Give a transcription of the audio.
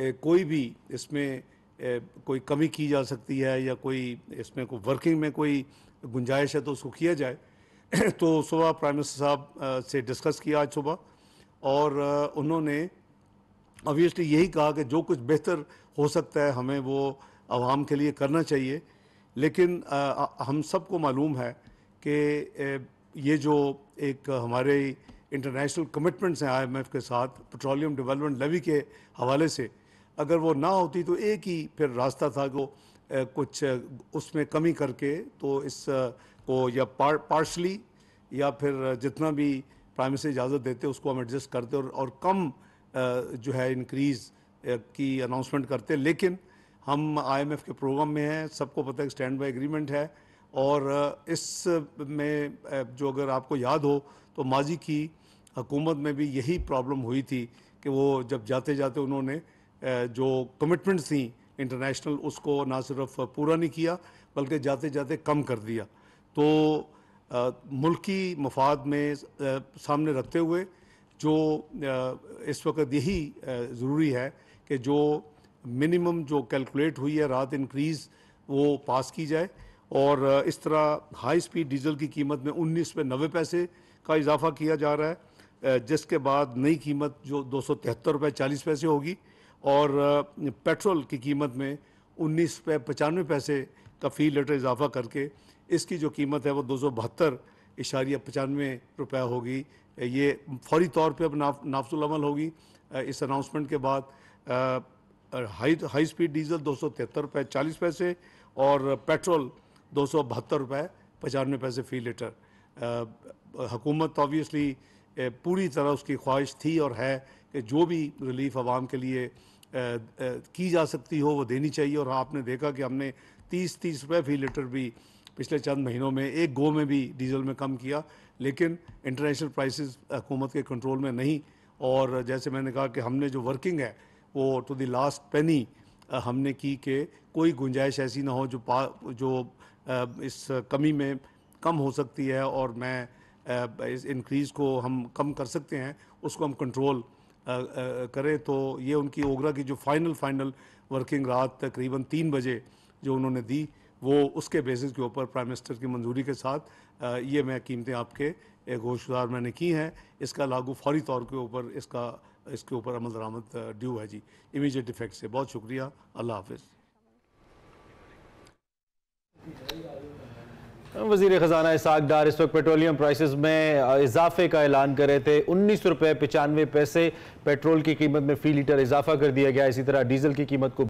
कोई भी इसमें कोई कमी की जा सकती है या कोई इसमें कोई वर्किंग में कोई गुंजाइश है तो उसको किया जाए तो सुबह प्राइम मिनिस्टर साहब से डिस्कस किया आज सुबह और उन्होंने ऑब्वियसली यही कहा कि जो कुछ बेहतर हो सकता है हमें वो आवाम के लिए करना चाहिए लेकिन आ, हम सबको मालूम है कि ये जो एक हमारे इंटरनेशनल कमिटमेंट्स हैं आईएमएफ के साथ पेट्रोलियम डेवलपमेंट लेवी के हवाले से अगर वो ना होती तो एक ही फिर रास्ता था को कुछ उसमें कमी करके तो इस को या पार, पार्शली या फिर जितना भी प्राइम से इजाज़त देते उसको हम एडजस्ट करते और, और कम जो है इंक्रीज़ की अनाउंसमेंट करते लेकिन हम आईएमएफ के प्रोग्राम में हैं सबको पता है स्टैंड बाई एग्रीमेंट है और इस में जो अगर आपको याद हो तो माजी की हुकूमत में भी यही प्रॉब्लम हुई थी कि वो जब जाते जाते उन्होंने जो कमिटमेंट्स थी इंटरनेशनल उसको ना सिर्फ पूरा नहीं किया बल्कि जाते जाते कम कर दिया तो आ, मुल्क की मफाद में आ, सामने रखते हुए जो आ, इस वक्त यही ज़रूरी है कि जो मिनिमम जो कैलकुलेट हुई है रात इंक्रीज़ वो पास की जाए और इस तरह हाई स्पीड डीजल की कीमत में उन्नीस पे नबे पैसे का इजाफा किया जा रहा है जिसके बाद नई कीमत जो दो सौ तिहत्तर रुपये चालीस पैसे होगी और पेट्रोल की कीमत में उन्नीस रुपये पचानवे पैसे का फ़ी लीटर इजाफा करके इसकी जो कीमत है वो दो सौ बहत्तर इशारिया पचानवे रुपये होगी ये फौरी तौर पर अब नाफ होगी इस अनाउंसमेंट के बाद हाई हाई स्पीड डीजल दो सौ तिहत्तर रुपये चालीस पैसे और पेट्रोल दो सौ बहत्तर रुपये पचानवे पैसे फ़ी लीटर हुकूमत ऑबियसली पूरी तरह उसकी ख्वाहिश थी और है कि जो भी रिलीफ आवाम के लिए की जा सकती हो वो देनी चाहिए और आपने देखा कि हमने तीस तीस रुपये फी लीटर भी पिछले चंद महीनों में एक गो में भी डीजल में कम किया लेकिन इंटरनेशनल प्राइसेस हुकूमत के कंट्रोल में नहीं और जैसे मैंने कहा कि हमने जो वर्किंग है वो टू द लास्ट पेनी हमने की कि कोई गुंजाइश ऐसी ना हो जो पा जो इस कमी में कम हो सकती है और मैं इस इंक्रीज़ को हम कम कर सकते हैं उसको हम कंट्रोल करें तो ये उनकी ओगरा की जो फाइनल फाइनल वर्किंग रात तकरीबन तीन बजे जो उन्होंने दी वो उसके बेसिस के ऊपर प्राइम मिनिस्टर की मंजूरी के साथ ये मैं कीमतें आपके घोषदार मैंने की हैं इसका लागू फौरी तौर के ऊपर इसका इसके ऊपर अमल दरामद ड्यू है जी इमीजिएट इफेक्ट से बहुत शुक्रिया अल्लाह हाफिज़ वजीर ख़जाना इसाक डार इस वक्त पेट्रोलियम प्राइसेस में इजाफे का ऐलान कर रहे थे उन्नीस रुपये पचानवे पैसे पेट्रोल की कीमत में फी लीटर इजाफा कर दिया गया इसी तरह डीजल की कीमत को